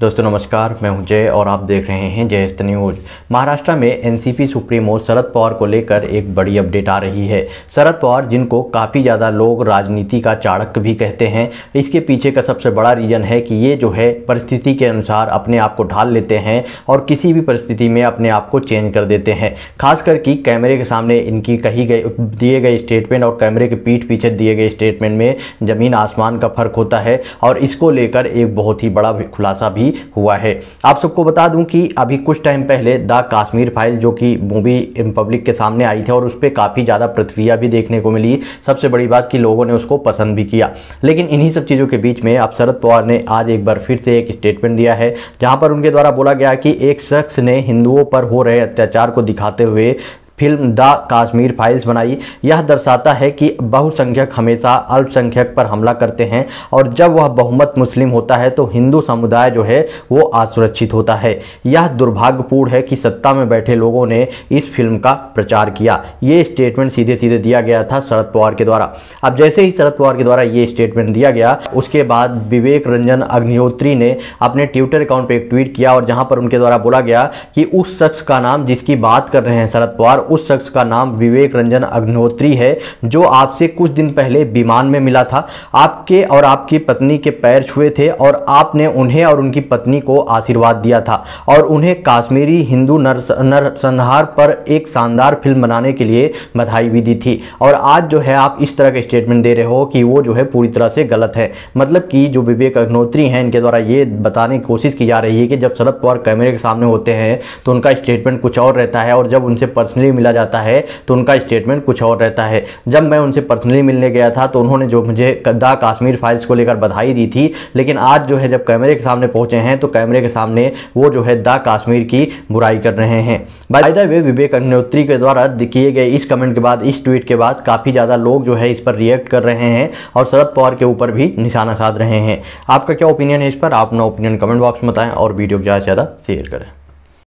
दोस्तों नमस्कार मैं हूं जय और आप देख रहे हैं स्त न्यूज महाराष्ट्र में एनसीपी सुप्रीमो शरद पवार को लेकर एक बड़ी अपडेट आ रही है शरद पवार जिनको काफ़ी ज़्यादा लोग राजनीति का चाणक्य भी कहते हैं इसके पीछे का सबसे बड़ा रीज़न है कि ये जो है परिस्थिति के अनुसार अपने आप को ढाल लेते हैं और किसी भी परिस्थिति में अपने आप को चेंज कर देते हैं खास कि कैमरे के सामने इनकी कही गई दिए गए स्टेटमेंट और कैमरे के पीठ पीछे दिए गए स्टेटमेंट में ज़मीन आसमान का फर्क होता है और इसको लेकर एक बहुत ही बड़ा खुलासा भी भी हुआ है आप सबको बता दूं कि अभी कुछ टाइम पहले द काश्मीर फाइल जो कि मूवी पब्लिक के सामने आई थी और उस पर काफ़ी ज़्यादा प्रतिक्रिया भी देखने को मिली सबसे बड़ी बात कि लोगों ने उसको पसंद भी किया लेकिन इन्हीं सब चीज़ों के बीच में अब शरद पवार ने आज एक बार फिर से एक स्टेटमेंट दिया है जहाँ पर उनके द्वारा बोला गया कि एक शख्स ने हिंदुओं पर हो रहे अत्याचार को दिखाते हुए फिल्म द काश्मीर फाइल्स बनाई यह दर्शाता है कि बहुसंख्यक हमेशा अल्पसंख्यक पर हमला करते हैं और जब वह बहुमत मुस्लिम होता है तो हिंदू समुदाय जो है वो असुरक्षित होता है यह दुर्भाग्यपूर्ण है कि सत्ता में बैठे लोगों ने इस फिल्म का प्रचार किया ये स्टेटमेंट सीधे सीधे दिया गया था शरद पवार के द्वारा अब जैसे ही शरद पवार के द्वारा ये स्टेटमेंट दिया गया उसके बाद विवेक रंजन अग्निहोत्री ने अपने ट्विटर अकाउंट पर एक ट्वीट किया और जहाँ पर उनके द्वारा बोला गया कि उस शख्स का नाम जिसकी बात कर रहे हैं शरद पवार उस शख्स का नाम विवेक रंजन अग्निहोत्री है जो आपसे कुछ दिन पहले विमान में मिला था आपके और आपकी पत्नी के पैर छुए थे और आपने उन्हें और उनकी पत्नी को आशीर्वाद दिया था और उन्हें काश्मीरी हिंदू नरसंहार पर एक शानदार फिल्म बनाने के लिए बधाई भी दी थी और आज जो है आप इस तरह के स्टेटमेंट दे रहे हो कि वो जो है पूरी तरह से गलत है मतलब कि जो विवेक अग्निहोत्री हैं इनके द्वारा ये बताने की कोशिश की जा रही है कि जब शरद पवार कैमरे के सामने होते हैं तो उनका स्टेटमेंट कुछ और रहता है और जब उनसे पर्सनली मिला जाता है तो उनका स्टेटमेंट कुछ और रहता है जब मैं उनसे पर्सनली मिलने गया था तो उन्होंने जो मुझे द काश्मीर फाइल्स को लेकर बधाई दी थी लेकिन आज जो है जब कैमरे के सामने पहुंचे हैं तो कैमरे के सामने वो जो है द काश्मीर की बुराई कर रहे हैं बायदा वे विवेक अग्निहोत्री के द्वारा किए गए इस कमेंट के बाद इस ट्वीट के बाद काफ़ी ज़्यादा लोग जो है इस पर रिएक्ट कर रहे हैं और शरद पवार के ऊपर भी निशाना साध रहे हैं आपका क्या ओपिनियन है इस पर आप अपना ओपिनियन कमेंट बॉक्स में बताएं और वीडियो को ज़्यादा से ज़्यादा शेयर करें